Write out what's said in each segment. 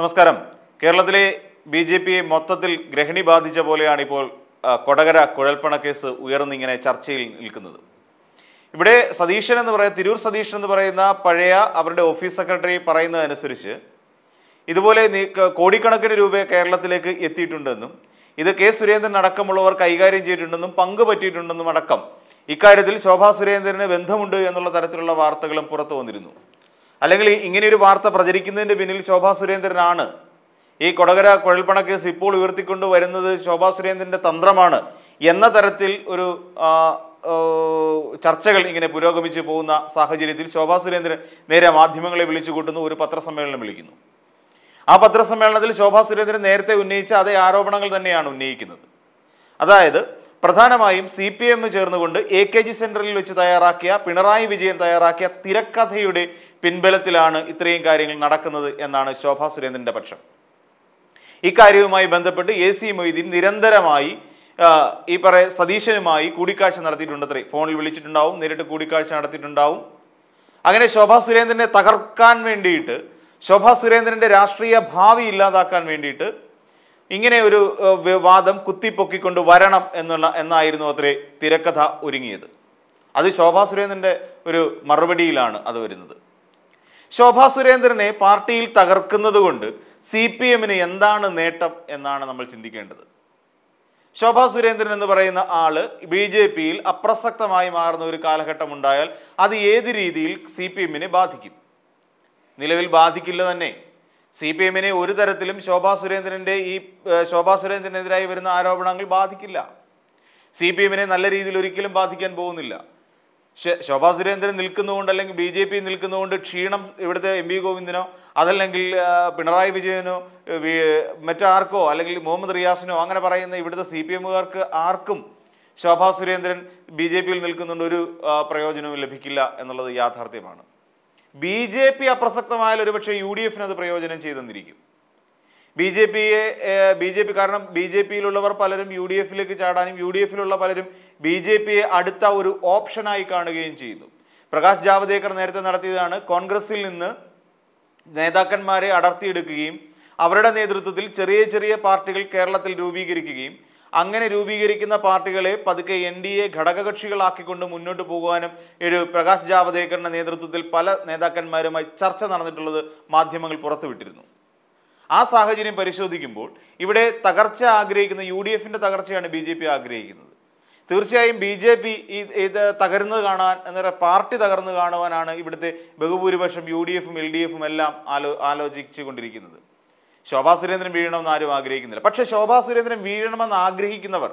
നമസ്കാരം കേരളത്തിലെ B J പിയെ മൊത്തത്തിൽ ഗ്രഹിണി ബാധിച്ച പോലെയാണ് ഇപ്പോൾ കൊടകര കുഴൽപ്പണ കേസ് ഉയർന്നിങ്ങനെ ചർച്ചയിൽ നിൽക്കുന്നത് ഇവിടെ സതീശൻ എന്ന് പറയുന്ന തിരൂർ സതീശൻ എന്ന് പറയുന്ന പഴയ അവരുടെ ഓഫീസ് സെക്രട്ടറി പറയുന്നതനുസരിച്ച് ഇതുപോലെ കോടിക്കണക്കിന് രൂപ കേരളത്തിലേക്ക് എത്തിയിട്ടുണ്ടെന്നും ഇത് കെ സുരേന്ദ്രൻ അടക്കമുള്ളവർ കൈകാര്യം ചെയ്തിട്ടുണ്ടെന്നും പങ്ക് പറ്റിയിട്ടുണ്ടെന്നും അടക്കം ഇക്കാര്യത്തിൽ ശോഭാ സുരേന്ദ്രന് ബന്ധമുണ്ട് എന്നുള്ള തരത്തിലുള്ള വാർത്തകളും പുറത്തു വന്നിരുന്നു അല്ലെങ്കിൽ ഇങ്ങനെ ഒരു വാർത്ത പ്രചരിക്കുന്നതിൻ്റെ പിന്നിൽ ശോഭാ സുരേന്ദ്രനാണ് ഈ കൊടകര കുഴൽപ്പണ കേസ് ഇപ്പോൾ ഉയർത്തിക്കൊണ്ട് വരുന്നത് ശോഭാ സുരേന്ദ്രൻ്റെ തന്ത്രമാണ് എന്ന തരത്തിൽ ഒരു ചർച്ചകൾ ഇങ്ങനെ പുരോഗമിച്ച് പോകുന്ന സാഹചര്യത്തിൽ ശോഭാ സുരേന്ദ്രൻ നേരെ മാധ്യമങ്ങളെ വിളിച്ചു കൂട്ടുന്നു ഒരു പത്രസമ്മേളനം വിളിക്കുന്നു ആ പത്രസമ്മേളനത്തിൽ ശോഭാ സുരേന്ദ്രൻ നേരത്തെ ഉന്നയിച്ച അതേ ആരോപണങ്ങൾ തന്നെയാണ് ഉന്നയിക്കുന്നത് അതായത് പ്രധാനമായും സി പി എം ചേർന്നുകൊണ്ട് എ കെ ജി സെൻറ്ററിൽ വെച്ച് തയ്യാറാക്കിയ പിണറായി വിജയൻ തയ്യാറാക്കിയ തിരക്കഥയുടെ പിൻബലത്തിലാണ് ഇത്രയും കാര്യങ്ങൾ നടക്കുന്നത് എന്നാണ് ശോഭാ സുരേന്ദ്രൻ്റെ പക്ഷം ഇക്കാര്യവുമായി ബന്ധപ്പെട്ട് എ സി മൊയ്തീൻ നിരന്തരമായി ഈ പറയ സതീശനുമായി കൂടിക്കാഴ്ച അത്രേ ഫോണിൽ വിളിച്ചിട്ടുണ്ടാവും നേരിട്ട് കൂടിക്കാഴ്ച നടത്തിയിട്ടുണ്ടാവും അങ്ങനെ ശോഭാ സുരേന്ദ്രനെ തകർക്കാൻ വേണ്ടിയിട്ട് ശോഭാ സുരേന്ദ്രൻ്റെ രാഷ്ട്രീയ ഭാവി ഇല്ലാതാക്കാൻ വേണ്ടിയിട്ട് ഇങ്ങനെ ഒരു വാദം കുത്തിപ്പൊക്കിക്കൊണ്ട് വരണം എന്നുള്ള എന്നായിരുന്നു അത്രേ തിരക്കഥ ഒരുങ്ങിയത് അത് ശോഭാ സുരേന്ദ്രൻ്റെ ഒരു മറുപടിയിലാണ് അത് വരുന്നത് ശോഭാ സുരേന്ദ്രനെ പാർട്ടിയിൽ തകർക്കുന്നത് കൊണ്ട് സി പി എമ്മിന് എന്താണ് നേട്ടം എന്നാണ് നമ്മൾ ചിന്തിക്കേണ്ടത് ശോഭാ സുരേന്ദ്രൻ എന്ന് പറയുന്ന ആള് ബി ജെ പിയിൽ അപ്രസക്തമായി മാറുന്ന ഒരു കാലഘട്ടം ഉണ്ടായാൽ അത് ഏത് രീതിയിൽ സി പി എമ്മിനെ ബാധിക്കും നിലവിൽ ബാധിക്കില്ല തന്നെ സി പി എമ്മിനെ ഒരു തരത്തിലും ശോഭാ സുരേന്ദ്രൻ്റെ ഈ ശോഭാ സുരേന്ദ്രനെതിരായി വരുന്ന ആരോപണങ്ങൾ ബാധിക്കില്ല സി പി എമ്മിനെ നല്ല രീതിയിൽ ഒരിക്കലും ബാധിക്കാൻ പോകുന്നില്ല ശോഭാ സുരേന്ദ്രൻ നിൽക്കുന്നതുകൊണ്ട് അല്ലെങ്കിൽ ബി ജെ പി നിൽക്കുന്നതുകൊണ്ട് ക്ഷീണം ഇവിടുത്തെ എം വി ഗോവിന്ദനോ അതല്ലെങ്കിൽ പിണറായി വിജയനോ മറ്റാർക്കോ അല്ലെങ്കിൽ മുഹമ്മദ് റിയാസിനോ അങ്ങനെ പറയുന്ന ഇവിടുത്തെ സി പി എമ്മുകാർക്ക് ആർക്കും ശോഭാ സുരേന്ദ്രൻ ബി ജെ പിയിൽ നിൽക്കുന്നുണ്ട് ഒരു പ്രയോജനവും ലഭിക്കില്ല എന്നുള്ളത് യാഥാർത്ഥ്യമാണ് ബി ജെ പി അപ്രസക്തമായാലൊരു പക്ഷേ യു ഡി എഫിനത് അത് പ്രയോജനം ചെയ്തെന്നിരിക്കും ബി ജെ പിയെ ബി ജെ പി കാരണം ബി ജെ പിയിലുള്ളവർ പലരും യു ഡി എഫിലേക്ക് ചാടാനും യു ഡി എഫിലുള്ള പലരും ബി ജെ പിയെ അടുത്ത ഒരു ഓപ്ഷനായി കാണുകയും ചെയ്യുന്നു പ്രകാശ് ജാവദേക്കർ നേരത്തെ നടത്തിയതാണ് കോൺഗ്രസിൽ നിന്ന് നേതാക്കന്മാരെ അടർത്തിയെടുക്കുകയും അവരുടെ നേതൃത്വത്തിൽ ചെറിയ ചെറിയ പാർട്ടികൾ കേരളത്തിൽ രൂപീകരിക്കുകയും അങ്ങനെ രൂപീകരിക്കുന്ന പാർട്ടികളെ പതുക്കെ എൻ ഡി എ ഘടകകക്ഷികളാക്കിക്കൊണ്ട് മുന്നോട്ട് പോകുവാനും ഒരു പ്രകാശ് ജാവദേക്കറിൻ്റെ നേതൃത്വത്തിൽ പല നേതാക്കന്മാരുമായി ചർച്ച നടന്നിട്ടുള്ളത് മാധ്യമങ്ങൾ പുറത്തുവിട്ടിരുന്നു ആ സാഹചര്യം പരിശോധിക്കുമ്പോൾ ഇവിടെ തകർച്ച ആഗ്രഹിക്കുന്ന യു ഡി എഫിൻ്റെ തകർച്ചയാണ് ബി ജെ പി ആഗ്രഹിക്കുന്നത് തീർച്ചയായും ബി ജെ പി ഇത് തകരുന്നത് കാണാൻ എന്ന് പറയുക പാർട്ടി തകർന്നു കാണുവാനാണ് ഇവിടുത്തെ ബഹുഭൂരിപക്ഷം യു ഡി എഫും എൽ ഡി എഫും എല്ലാം ആലോ ആലോചിച്ചു കൊണ്ടിരിക്കുന്നത് ശോഭാ സുരേന്ദ്രൻ വീഴണമെന്ന് ആരും ആഗ്രഹിക്കുന്നില്ല പക്ഷേ ശോഭാ സുരേന്ദ്രൻ വീഴണമെന്ന് ആഗ്രഹിക്കുന്നവർ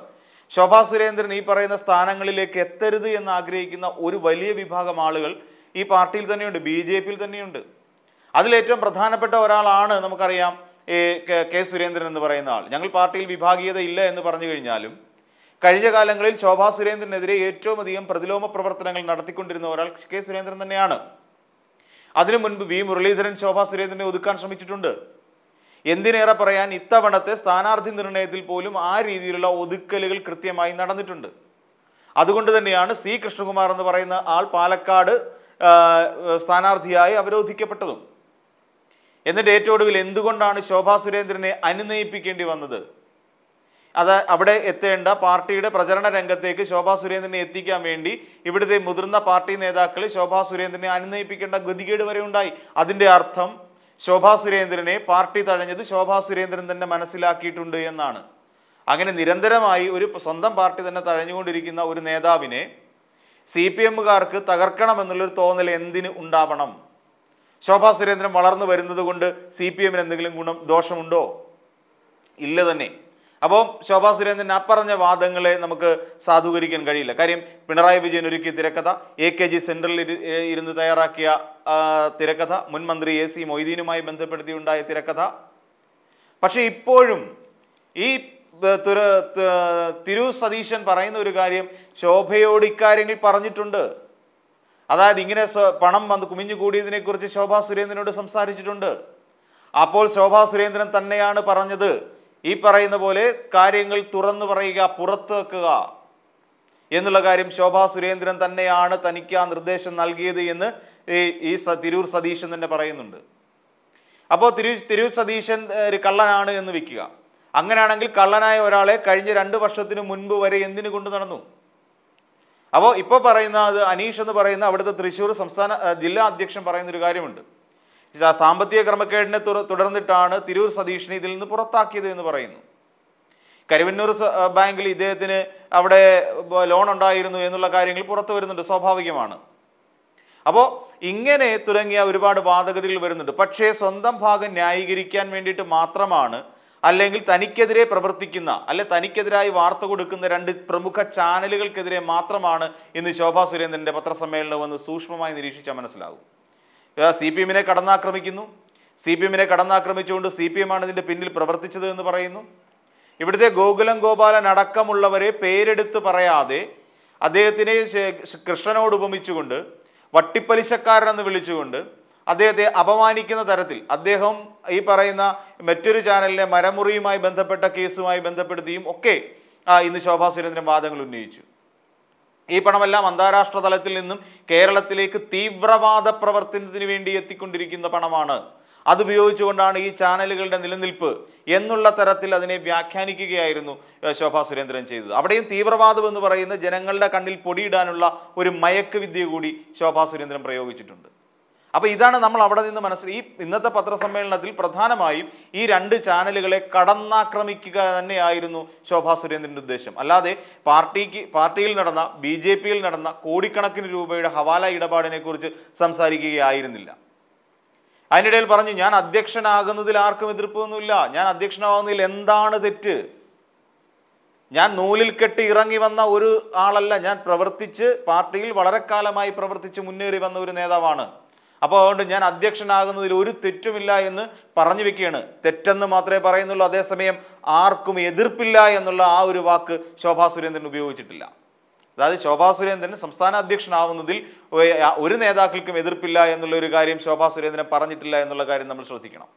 ശോഭാ സുരേന്ദ്രൻ ഈ പറയുന്ന സ്ഥാനങ്ങളിലേക്ക് എത്തരുത് എന്ന് ആഗ്രഹിക്കുന്ന ഒരു വലിയ വിഭാഗം ആളുകൾ ഈ പാർട്ടിയിൽ തന്നെയുണ്ട് ബി ജെ പിയിൽ തന്നെയുണ്ട് അതിലേറ്റവും പ്രധാനപ്പെട്ട ഒരാളാണ് നമുക്കറിയാം കെ സുരേന്ദ്രൻ എന്ന് പറയുന്ന ആൾ ഞങ്ങൾ പാർട്ടിയിൽ വിഭാഗീയത ഇല്ല എന്ന് പറഞ്ഞു കഴിഞ്ഞാലും കഴിഞ്ഞ കാലങ്ങളിൽ ശോഭാ സുരേന്ദ്രനെതിരെ ഏറ്റവും അധികം പ്രതിലോമ പ്രവർത്തനങ്ങൾ നടത്തിക്കൊണ്ടിരുന്ന ഒരാൾ കെ സുരേന്ദ്രൻ തന്നെയാണ് അതിനു മുൻപ് വി മുരളീധരൻ ശോഭാ സുരേന്ദ്രനെ ഒതുക്കാൻ ശ്രമിച്ചിട്ടുണ്ട് എന്തിനേറെ പറയാൻ ഇത്തവണത്തെ സ്ഥാനാർത്ഥി നിർണയത്തിൽ പോലും ആ രീതിയിലുള്ള ഒതുക്കലുകൾ കൃത്യമായി നടന്നിട്ടുണ്ട് അതുകൊണ്ട് തന്നെയാണ് സി കൃഷ്ണകുമാർ എന്ന് പറയുന്ന ആൾ പാലക്കാട് സ്ഥാനാർത്ഥിയായി അവരോധിക്കപ്പെട്ടതും എന്നിട്ട് ഏറ്റവും ഒടുവിൽ എന്തുകൊണ്ടാണ് ശോഭാ സുരേന്ദ്രനെ അനുനയിപ്പിക്കേണ്ടി വന്നത് അത് അവിടെ എത്തേണ്ട പാർട്ടിയുടെ പ്രചരണ രംഗത്തേക്ക് ശോഭാ സുരേന്ദ്രനെ എത്തിക്കാൻ വേണ്ടി ഇവിടുത്തെ മുതിർന്ന പാർട്ടി നേതാക്കൾ ശോഭാ സുരേന്ദ്രനെ അനുനയിപ്പിക്കേണ്ട ഗതികേട് വരെ ഉണ്ടായി അതിൻ്റെ അർത്ഥം ശോഭാ സുരേന്ദ്രനെ പാർട്ടി തഴഞ്ഞത് ശോഭാ സുരേന്ദ്രൻ തന്നെ മനസ്സിലാക്കിയിട്ടുണ്ട് എന്നാണ് അങ്ങനെ നിരന്തരമായി ഒരു സ്വന്തം പാർട്ടി തന്നെ തഴഞ്ഞുകൊണ്ടിരിക്കുന്ന ഒരു നേതാവിനെ സി പി എമ്മുകാർക്ക് തകർക്കണമെന്നുള്ളൊരു തോന്നൽ എന്തിന് ഉണ്ടാവണം ശോഭാ സുരേന്ദ്രൻ വളർന്നു വരുന്നത് കൊണ്ട് സി പി എമ്മിന് എന്തെങ്കിലും ഗുണം ദോഷമുണ്ടോ ഇല്ല തന്നെ അപ്പോൾ ശോഭാ സുരേന്ദ്രൻ അപ്പറഞ്ഞ വാദങ്ങളെ നമുക്ക് സാധൂകരിക്കാൻ കഴിയില്ല കാര്യം പിണറായി വിജയൻ ഒരുക്കിയ തിരക്കഥ എ കെ ജി സെൻട്രലിൽ ഇരുന്ന് തയ്യാറാക്കിയ തിരക്കഥ മുൻ മന്ത്രി എ സി മൊയ്തീനുമായി ബന്ധപ്പെടുത്തിയുണ്ടായ തിരക്കഥ പക്ഷേ ഇപ്പോഴും ഈ തിരു സതീശൻ പറയുന്ന ഒരു കാര്യം ശോഭയോട് ഇക്കാര്യങ്ങൾ പറഞ്ഞിട്ടുണ്ട് അതായത് ഇങ്ങനെ പണം വന്ന് കുമിഞ്ഞു കൂടിയതിനെക്കുറിച്ച് ശോഭാ സുരേന്ദ്രനോട് സംസാരിച്ചിട്ടുണ്ട് അപ്പോൾ ശോഭാ സുരേന്ദ്രൻ തന്നെയാണ് പറഞ്ഞത് ഈ പറയുന്ന പോലെ കാര്യങ്ങൾ തുറന്നു പറയുക പുറത്തു വെക്കുക എന്നുള്ള കാര്യം ശോഭാ സുരേന്ദ്രൻ തന്നെയാണ് തനിക്ക് ആ നിർദ്ദേശം നൽകിയത് എന്ന് ഈ തിരൂർ സതീശൻ തന്നെ പറയുന്നുണ്ട് അപ്പോൾ തിരു തിരൂർ സതീശൻ ഒരു കള്ളനാണ് എന്ന് വെക്കുക അങ്ങനെയാണെങ്കിൽ കള്ളനായ ഒരാളെ കഴിഞ്ഞ രണ്ട് വർഷത്തിന് മുൻപ് വരെ എന്തിനു കൊണ്ടു നടന്നു അപ്പോൾ ഇപ്പോൾ പറയുന്ന അത് അനീഷ് എന്ന് പറയുന്ന അവിടുത്തെ തൃശ്ശൂർ സംസ്ഥാന ജില്ലാ അധ്യക്ഷൻ പറയുന്ന ഒരു കാര്യമുണ്ട് സാമ്പത്തിക ക്രമക്കേടിനെ തുടർന്നിട്ടാണ് തിരൂർ സതീഷിനെ ഇതിൽ നിന്ന് പുറത്താക്കിയത് എന്ന് പറയുന്നു കരുവന്നൂർ ബാങ്കിൽ ഇദ്ദേഹത്തിന് അവിടെ ലോൺ ഉണ്ടായിരുന്നു എന്നുള്ള കാര്യങ്ങൾ പുറത്തു വരുന്നുണ്ട് സ്വാഭാവികമാണ് അപ്പോൾ ഇങ്ങനെ തുടങ്ങിയ ഒരുപാട് വാദഗതികൾ വരുന്നുണ്ട് പക്ഷേ സ്വന്തം ഭാഗം ന്യായീകരിക്കാൻ വേണ്ടിയിട്ട് മാത്രമാണ് അല്ലെങ്കിൽ തനിക്കെതിരെ പ്രവർത്തിക്കുന്ന അല്ലെ തനിക്കെതിരായി വാർത്ത കൊടുക്കുന്ന രണ്ട് പ്രമുഖ ചാനലുകൾക്കെതിരെ മാത്രമാണ് ഇന്ന് ശോഭാ സുരേന്ദ്രൻ്റെ വന്ന് സൂക്ഷ്മമായി നിരീക്ഷിച്ചാൽ മനസ്സിലാകും സി പി എമ്മിനെ കടന്നാക്രമിക്കുന്നു സി പി എമ്മിനെ കടന്നാക്രമിച്ചുകൊണ്ട് സി പി എം ആണ് ഇതിൻ്റെ പിന്നിൽ പ്രവർത്തിച്ചത് എന്ന് പറയുന്നു ഇവിടുത്തെ ഗോകുലം ഗോപാലൻ അടക്കമുള്ളവരെ പേരെടുത്ത് പറയാതെ അദ്ദേഹത്തിനെ കൃഷ്ണനോട് ഉപമിച്ചുകൊണ്ട് വട്ടിപ്പലിശക്കാരനെന്ന് വിളിച്ചുകൊണ്ട് അദ്ദേഹത്തെ അപമാനിക്കുന്ന തരത്തിൽ അദ്ദേഹം ഈ പറയുന്ന മറ്റൊരു ചാനലിലെ മരമുറിയുമായി ബന്ധപ്പെട്ട കേസുമായി ബന്ധപ്പെടുത്തിയും ഒക്കെ ഇന്ന് ശോഭാ സുരേന്ദ്രൻ വാദങ്ങൾ ഉന്നയിച്ചു ഈ പണമെല്ലാം അന്താരാഷ്ട്ര തലത്തിൽ നിന്നും കേരളത്തിലേക്ക് തീവ്രവാദ പ്രവർത്തനത്തിന് വേണ്ടി എത്തിക്കൊണ്ടിരിക്കുന്ന പണമാണ് അതുപയോഗിച്ചുകൊണ്ടാണ് ഈ ചാനലുകളുടെ നിലനിൽപ്പ് എന്നുള്ള തരത്തിൽ അതിനെ വ്യാഖ്യാനിക്കുകയായിരുന്നു ശോഭാ സുരേന്ദ്രൻ ചെയ്തത് അവിടെയും തീവ്രവാദം എന്ന് പറയുന്ന ജനങ്ങളുടെ കണ്ണിൽ പൊടിയിടാനുള്ള ഒരു മയക്കുവിദ്യ കൂടി ശോഭാ സുരേന്ദ്രൻ പ്രയോഗിച്ചിട്ടുണ്ട് അപ്പോൾ ഇതാണ് നമ്മൾ അവിടെ നിന്ന് മനസ്സിൽ ഈ ഇന്നത്തെ പത്രസമ്മേളനത്തിൽ പ്രധാനമായും ഈ രണ്ട് ചാനലുകളെ കടന്നാക്രമിക്കുക തന്നെയായിരുന്നു ശോഭാ സുരേന്ദ്രൻ്റെ ഉദ്ദേശം അല്ലാതെ പാർട്ടിക്ക് പാർട്ടിയിൽ നടന്ന ബി ജെ പിയിൽ നടന്ന കോടിക്കണക്കിന് രൂപയുടെ ഹവാല ഇടപാടിനെക്കുറിച്ച് സംസാരിക്കുകയായിരുന്നില്ല അതിനിടയിൽ പറഞ്ഞു ഞാൻ അധ്യക്ഷനാകുന്നതിൽ ആർക്കും എതിർപ്പൊന്നുമില്ല ഞാൻ അധ്യക്ഷനാകുന്നതിൽ എന്താണ് തെറ്റ് ഞാൻ നൂലിൽ കെട്ടി ഇറങ്ങി വന്ന ഒരു ആളല്ല ഞാൻ പ്രവർത്തിച്ച് പാർട്ടിയിൽ വളരെ കാലമായി പ്രവർത്തിച്ച് മുന്നേറി വന്ന ഒരു നേതാവാണ് അപ്പോൾ അതുകൊണ്ട് ഞാൻ അധ്യക്ഷനാകുന്നതിൽ ഒരു തെറ്റുമില്ല എന്ന് പറഞ്ഞു വെക്കുകയാണ് തെറ്റെന്ന് മാത്രമേ പറയുന്നുള്ളൂ അതേസമയം ആർക്കും എതിർപ്പില്ല എന്നുള്ള ആ ഒരു വാക്ക് ശോഭാ സുരേന്ദ്രൻ ഉപയോഗിച്ചിട്ടില്ല അതായത് ശോഭാ സുരേന്ദ്രൻ സംസ്ഥാന അധ്യക്ഷനാവുന്നതിൽ ഒരു നേതാക്കൾക്കും എതിർപ്പില്ല എന്നുള്ള ഒരു കാര്യം ശോഭാ സുരേന്ദ്രൻ പറഞ്ഞിട്ടില്ല എന്നുള്ള കാര്യം നമ്മൾ ശ്രദ്ധിക്കണം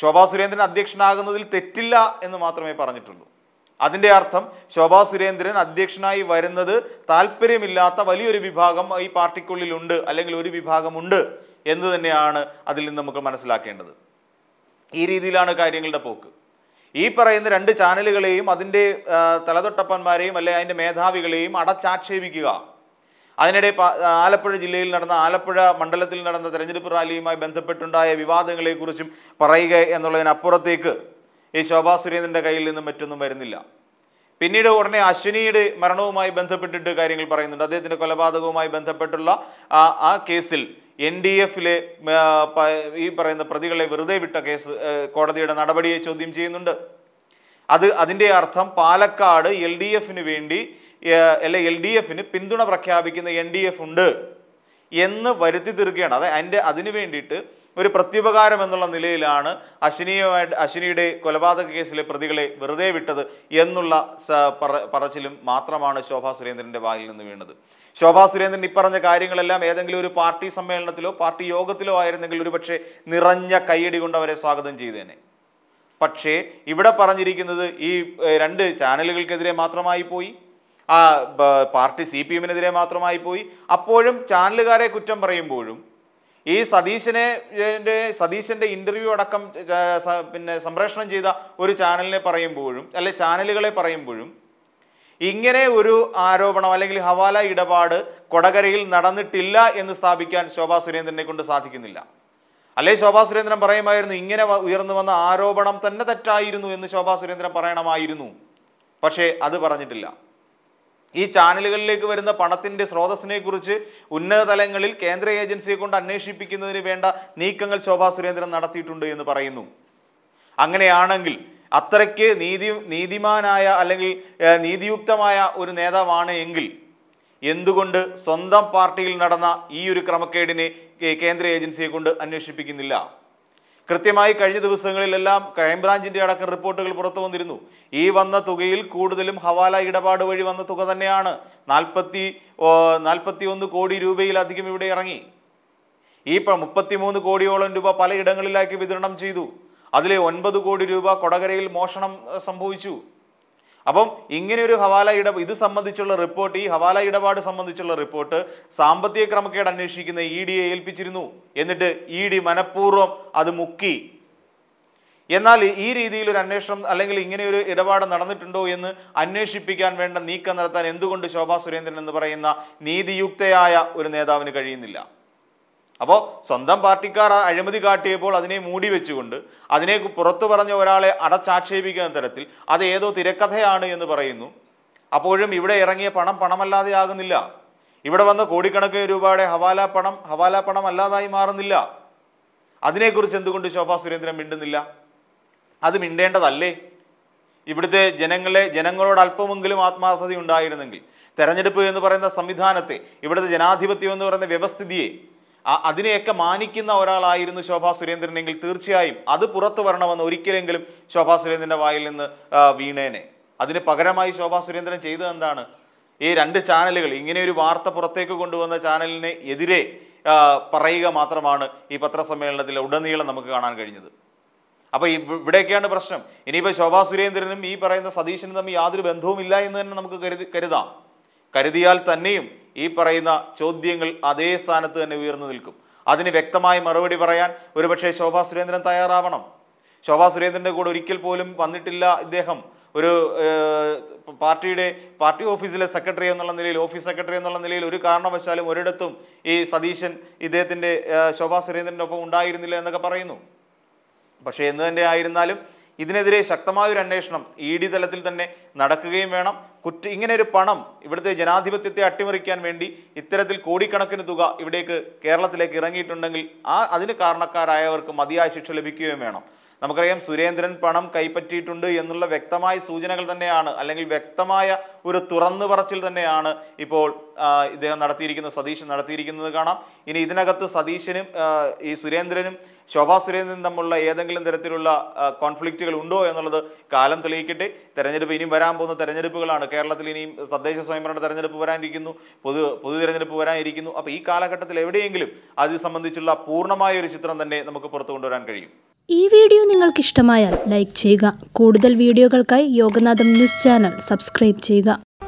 ശോഭാ സുരേന്ദ്രൻ അധ്യക്ഷനാകുന്നതിൽ തെറ്റില്ല എന്ന് മാത്രമേ പറഞ്ഞിട്ടുള്ളൂ അതിൻ്റെ അർത്ഥം ശോഭാ സുരേന്ദ്രൻ അധ്യക്ഷനായി വരുന്നത് താല്പര്യമില്ലാത്ത വലിയൊരു വിഭാഗം ഈ പാർട്ടിക്കുള്ളിലുണ്ട് അല്ലെങ്കിൽ ഒരു വിഭാഗമുണ്ട് എന്ന് തന്നെയാണ് അതിൽ നിന്ന് നമുക്ക് മനസ്സിലാക്കേണ്ടത് ഈ രീതിയിലാണ് കാര്യങ്ങളുടെ പോക്ക് ഈ പറയുന്ന രണ്ട് ചാനലുകളെയും അതിൻ്റെ തലതൊട്ടപ്പന്മാരെയും അല്ലെ അതിൻ്റെ മേധാവികളെയും അടച്ചാക്ഷേപിക്കുക അതിനിടെ ആലപ്പുഴ ജില്ലയിൽ നടന്ന ആലപ്പുഴ മണ്ഡലത്തിൽ നടന്ന തെരഞ്ഞെടുപ്പ് റാലിയുമായി ബന്ധപ്പെട്ടുണ്ടായ വിവാദങ്ങളെക്കുറിച്ചും പറയുക എന്നുള്ളതിനപ്പുറത്തേക്ക് ഈ ശോഭാ സുരേന്ദ്രൻ്റെ കയ്യിൽ നിന്നും മറ്റൊന്നും വരുന്നില്ല പിന്നീട് ഉടനെ അശ്വിനിയുടെ മരണവുമായി ബന്ധപ്പെട്ടിട്ട് കാര്യങ്ങൾ പറയുന്നുണ്ട് അദ്ദേഹത്തിൻ്റെ കൊലപാതകവുമായി ബന്ധപ്പെട്ടുള്ള ആ ആ കേസിൽ എൻ ഡി എഫിലെ ഈ പറയുന്ന പ്രതികളെ വെറുതെ വിട്ട കേസ് കോടതിയുടെ നടപടിയെ ചോദ്യം ചെയ്യുന്നുണ്ട് അത് അതിൻ്റെ അർത്ഥം പാലക്കാട് എൽ ഡി എഫിന് വേണ്ടി അല്ലെ എൽ ഡി എഫിന് പിന്തുണ പ്രഖ്യാപിക്കുന്ന എൻ ഡി എഫ് ഉണ്ട് എന്ന് വരുത്തി തീർക്കുകയാണ് അത് അതിൻ്റെ അതിനു വേണ്ടിയിട്ട് ഒരു പ്രത്യുപകാരം എന്നുള്ള നിലയിലാണ് അശ്വിനിയുമായി അശ്വിനിയുടെ കൊലപാതക കേസിലെ പ്രതികളെ വെറുതെ വിട്ടത് എന്നുള്ള പറച്ചിലും മാത്രമാണ് ശോഭാ സുരേന്ദ്രൻ്റെ വായിൽ നിന്ന് വീണത് ശോഭാ സുരേന്ദ്രൻ ഇപ്പറഞ്ഞ കാര്യങ്ങളെല്ലാം ഏതെങ്കിലും ഒരു പാർട്ടി സമ്മേളനത്തിലോ പാർട്ടി യോഗത്തിലോ ആയിരുന്നെങ്കിൽ ഒരു പക്ഷേ നിറഞ്ഞ കൈയടി കൊണ്ട് അവരെ സ്വാഗതം ചെയ്തേനെ പക്ഷേ ഇവിടെ പറഞ്ഞിരിക്കുന്നത് ഈ രണ്ട് ചാനലുകൾക്കെതിരെ മാത്രമായി പോയി ആ പാർട്ടി സി പി എമ്മിനെതിരെ മാത്രമായി പോയി അപ്പോഴും ചാനലുകാരെ കുറ്റം പറയുമ്പോഴും ഈ സതീശനെ സതീശന്റെ ഇന്റർവ്യൂ അടക്കം പിന്നെ സംപ്രേഷണം ചെയ്ത ഒരു ചാനലിനെ പറയുമ്പോഴും അല്ലെ ചാനലുകളെ പറയുമ്പോഴും ഇങ്ങനെ ഒരു ആരോപണം അല്ലെങ്കിൽ ഹവാല ഇടപാട് കൊടകരയിൽ നടന്നിട്ടില്ല എന്ന് സ്ഥാപിക്കാൻ ശോഭാ സുരേന്ദ്രനെ കൊണ്ട് സാധിക്കുന്നില്ല അല്ലെ ശോഭാ സുരേന്ദ്രൻ പറയുമായിരുന്നു ഇങ്ങനെ ഉയർന്നു വന്ന ആരോപണം തന്നെ തെറ്റായിരുന്നു എന്ന് ശോഭാ സുരേന്ദ്രൻ പറയണമായിരുന്നു പക്ഷേ അത് പറഞ്ഞിട്ടില്ല ഈ ചാനലുകളിലേക്ക് വരുന്ന പണത്തിൻ്റെ സ്രോതസ്സിനെക്കുറിച്ച് ഉന്നത തലങ്ങളിൽ കേന്ദ്ര ഏജൻസിയെ കൊണ്ട് അന്വേഷിപ്പിക്കുന്നതിന് വേണ്ട നീക്കങ്ങൾ ശോഭാ സുരേന്ദ്രൻ നടത്തിയിട്ടുണ്ട് എന്ന് പറയുന്നു അങ്ങനെയാണെങ്കിൽ അത്രയ്ക്ക് നീതി നീതിമാനായ അല്ലെങ്കിൽ നീതിയുക്തമായ ഒരു നേതാവാണ് എങ്കിൽ എന്തുകൊണ്ട് സ്വന്തം പാർട്ടിയിൽ നടന്ന ഈ ഒരു ക്രമക്കേടിനെ കേന്ദ്ര ഏജൻസിയെ കൊണ്ട് അന്വേഷിപ്പിക്കുന്നില്ല കൃത്യമായി കഴിഞ്ഞ ദിവസങ്ങളിലെല്ലാം ക്രൈംബ്രാഞ്ചിന്റെ അടക്കം റിപ്പോർട്ടുകൾ പുറത്തു വന്നിരുന്നു ഈ വന്ന തുകയിൽ കൂടുതലും ഹവാല ഇടപാട് വഴി വന്ന തുക തന്നെയാണ് നാൽപ്പത്തി നാൽപ്പത്തി ഒന്ന് കോടി രൂപയിലധികം ഇവിടെ ഇറങ്ങി ഈ മുപ്പത്തിമൂന്ന് കോടിയോളം രൂപ പലയിടങ്ങളിലാക്കി വിതരണം ചെയ്തു അതിലെ ഒൻപത് കോടി രൂപ കൊടകരയിൽ മോഷണം സംഭവിച്ചു അപ്പം ഇങ്ങനെ ഒരു ഹവാല ഇട ഇത് സംബന്ധിച്ചുള്ള റിപ്പോർട്ട് ഈ ഹവാല ഇടപാട് സംബന്ധിച്ചുള്ള റിപ്പോർട്ട് സാമ്പത്തിക ക്രമക്കേട് അന്വേഷിക്കുന്ന ഇ e ഡിയെ ഏൽപ്പിച്ചിരുന്നു എന്നിട്ട് ഇ e ഡി മനഃപൂർവ്വം അത് മുക്കി എന്നാൽ ഈ രീതിയിൽ ഒരു അന്വേഷണം അല്ലെങ്കിൽ ഇങ്ങനെ ഒരു ഇടപാട് നടന്നിട്ടുണ്ടോ എന്ന് അന്വേഷിപ്പിക്കാൻ വേണ്ട നീക്കം നടത്താൻ എന്തുകൊണ്ട് ശോഭാ സുരേന്ദ്രൻ എന്ന് പറയുന്ന നീതിയുക്തയായ ഒരു നേതാവിന് കഴിയുന്നില്ല അപ്പോൾ സ്വന്തം പാർട്ടിക്കാർ അഴിമതി കാട്ടിയപ്പോൾ അതിനെ മൂടി വെച്ചുകൊണ്ട് അതിനെ പുറത്തു പറഞ്ഞ ഒരാളെ അടച്ചാക്ഷേപിക്കുന്ന തരത്തിൽ അത് ഏതോ തിരക്കഥയാണ് എന്ന് പറയുന്നു അപ്പോഴും ഇവിടെ ഇറങ്ങിയ പണം പണമല്ലാതെ ആകുന്നില്ല ഇവിടെ വന്ന കോടിക്കണക്കിന് രൂപയുടെ ഹവാല പണം ഹവാല പണം അല്ലാതായി മാറുന്നില്ല അതിനെക്കുറിച്ച് എന്തുകൊണ്ട് ശോഭാ സുരേന്ദ്രൻ മിണ്ടുന്നില്ല അത് മിണ്ടേണ്ടതല്ലേ ഇവിടുത്തെ ജനങ്ങളെ ജനങ്ങളോട് അല്പമെങ്കിലും ആത്മാർത്ഥത ഉണ്ടായിരുന്നെങ്കിൽ തെരഞ്ഞെടുപ്പ് എന്ന് പറയുന്ന സംവിധാനത്തെ ഇവിടുത്തെ ജനാധിപത്യം എന്ന് പറയുന്ന വ്യവസ്ഥിതിയെ അതിനെയൊക്കെ മാനിക്കുന്ന ഒരാളായിരുന്നു ശോഭാ സുരേന്ദ്രനെങ്കിൽ തീർച്ചയായും അത് പുറത്തു വരണമെന്ന് ഒരിക്കലെങ്കിലും ശോഭാ സുരേന്ദ്രൻ്റെ വായിൽ നിന്ന് വീണേനെ അതിന് പകരമായി ശോഭാ സുരേന്ദ്രൻ ചെയ്തത് എന്താണ് ഈ രണ്ട് ചാനലുകൾ ഇങ്ങനെ ഒരു വാർത്ത പുറത്തേക്ക് കൊണ്ടുവന്ന ചാനലിനെ എതിരെ പറയുക മാത്രമാണ് ഈ പത്രസമ്മേളനത്തിൽ ഉടനീളം നമുക്ക് കാണാൻ കഴിഞ്ഞത് അപ്പോൾ ഇവിടെയൊക്കെയാണ് പ്രശ്നം ഇനിയിപ്പോൾ ശോഭാ സുരേന്ദ്രനും ഈ പറയുന്ന സതീശനും തമ്മിൽ യാതൊരു ബന്ധവുമില്ല എന്ന് തന്നെ നമുക്ക് കരുതി കരുതാം കരുതിയാൽ തന്നെയും ഈ പറയുന്ന ചോദ്യങ്ങൾ അതേ സ്ഥാനത്ത് തന്നെ ഉയർന്നു നിൽക്കും അതിന് വ്യക്തമായി മറുപടി പറയാൻ ഒരുപക്ഷെ ശോഭാ സുരേന്ദ്രൻ തയ്യാറാവണം ശോഭാ സുരേന്ദ്രൻ്റെ കൂടെ ഒരിക്കൽ പോലും വന്നിട്ടില്ല ഇദ്ദേഹം ഒരു പാർട്ടിയുടെ പാർട്ടി ഓഫീസിലെ സെക്രട്ടറി എന്നുള്ള നിലയിൽ ഓഫീസ് സെക്രട്ടറി എന്നുള്ള നിലയിൽ ഒരു കാരണവശാലും ഒരിടത്തും ഈ സതീശൻ ഇദ്ദേഹത്തിൻ്റെ ശോഭാ സുരേന്ദ്രൻ്റെ ഒപ്പം ഉണ്ടായിരുന്നില്ല എന്നൊക്കെ പറയുന്നു പക്ഷേ എന്ന് തന്നെ ആയിരുന്നാലും ഇതിനെതിരെ ശക്തമായ ഒരു അന്വേഷണം ഇ ഡി തലത്തിൽ തന്നെ നടക്കുകയും വേണം കുറ്റ ഇങ്ങനെ ഒരു പണം ഇവിടുത്തെ ജനാധിപത്യത്തെ അട്ടിമറിക്കാൻ വേണ്ടി ഇത്തരത്തിൽ കോടിക്കണക്കിന് തുക ഇവിടേക്ക് കേരളത്തിലേക്ക് ഇറങ്ങിയിട്ടുണ്ടെങ്കിൽ ആ അതിന് കാരണക്കാരായവർക്ക് മതിയായ ശിക്ഷ ലഭിക്കുകയും വേണം നമുക്കറിയാം സുരേന്ദ്രൻ പണം കൈപ്പറ്റിയിട്ടുണ്ട് എന്നുള്ള വ്യക്തമായ സൂചനകൾ തന്നെയാണ് അല്ലെങ്കിൽ വ്യക്തമായ ഒരു തുറന്നു പറച്ചിൽ തന്നെയാണ് ഇപ്പോൾ ഇദ്ദേഹം നടത്തിയിരിക്കുന്ന സതീശൻ നടത്തിയിരിക്കുന്നത് കാണാം ഇനി ഇതിനകത്ത് സതീശനും ഈ സുരേന്ദ്രനും ശോഭാ സുരേന്ദ്രൻ തമ്മിലുള്ള ഏതെങ്കിലും തരത്തിലുള്ള കോൺഫ്ലിക്റ്റുകൾ ഉണ്ടോ എന്നുള്ളത് കാലം തെളിയിക്കട്ടെ തെരഞ്ഞെടുപ്പ് ഇനിയും വരാൻ പോകുന്ന തെരഞ്ഞെടുപ്പുകളാണ് കേരളത്തിൽ ഇനിയും തദ്ദേശ സ്വയംഭരണ തെരഞ്ഞെടുപ്പ് വരാനിരിക്കുന്നു പൊതു പൊതു തെരഞ്ഞെടുപ്പ് വരാനിരിക്കുന്നു അപ്പോൾ ഈ കാലഘട്ടത്തിൽ എവിടെയെങ്കിലും അത് സംബന്ധിച്ചുള്ള പൂർണ്ണമായ ഒരു ചിത്രം തന്നെ നമുക്ക് പുറത്തു കൊണ്ടുവരാൻ കഴിയും ഈ വീഡിയോ നിങ്ങൾക്ക് ഇഷ്ടമായാൽ ലൈക്ക് ചെയ്യുക കൂടുതൽ വീഡിയോകൾക്കായി യോഗനാഥം ന്യൂസ് ചാനൽ സബ്സ്ക്രൈബ് ചെയ്യുക